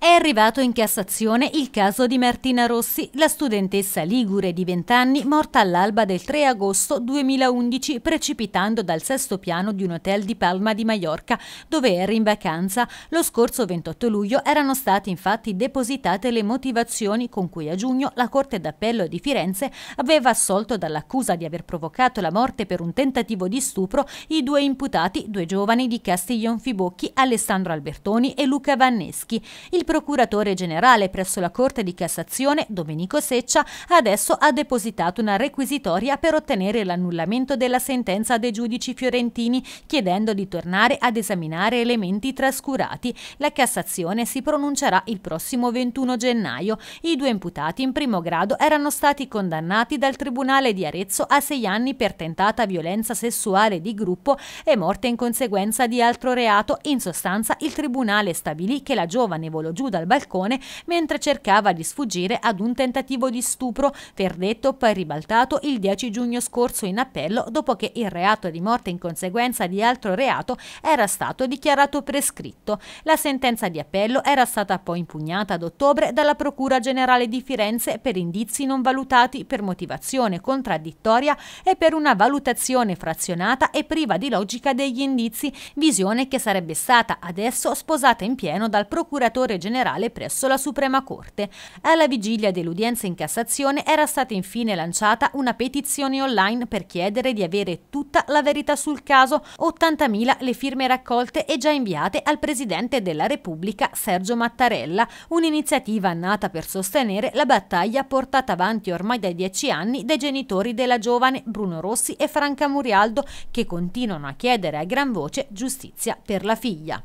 È arrivato in Cassazione il caso di Martina Rossi, la studentessa ligure di 20 anni morta all'alba del 3 agosto 2011 precipitando dal sesto piano di un hotel di Palma di Mallorca, dove era in vacanza. Lo scorso 28 luglio erano state infatti depositate le motivazioni con cui a giugno la Corte d'Appello di Firenze aveva assolto dall'accusa di aver provocato la morte per un tentativo di stupro i due imputati, due giovani di Castiglion Fibocchi, Alessandro Albertoni e Luca Vanneschi. Il procuratore generale presso la Corte di Cassazione, Domenico Seccia, adesso ha depositato una requisitoria per ottenere l'annullamento della sentenza dei giudici fiorentini, chiedendo di tornare ad esaminare elementi trascurati. La Cassazione si pronuncerà il prossimo 21 gennaio. I due imputati in primo grado erano stati condannati dal Tribunale di Arezzo a sei anni per tentata violenza sessuale di gruppo e morte in conseguenza di altro reato. In sostanza il Tribunale stabilì che la giovane volontà giù dal balcone mentre cercava di sfuggire ad un tentativo di stupro, verdetto poi ribaltato il 10 giugno scorso in appello dopo che il reato di morte in conseguenza di altro reato era stato dichiarato prescritto. La sentenza di appello era stata poi impugnata ad ottobre dalla Procura Generale di Firenze per indizi non valutati per motivazione contraddittoria e per una valutazione frazionata e priva di logica degli indizi, visione che sarebbe stata adesso sposata in pieno dal procuratore generale generale presso la Suprema Corte. Alla vigilia dell'udienza in Cassazione era stata infine lanciata una petizione online per chiedere di avere tutta la verità sul caso, 80.000 le firme raccolte e già inviate al Presidente della Repubblica Sergio Mattarella, un'iniziativa nata per sostenere la battaglia portata avanti ormai dai dieci anni dai genitori della giovane Bruno Rossi e Franca Murialdo che continuano a chiedere a gran voce giustizia per la figlia.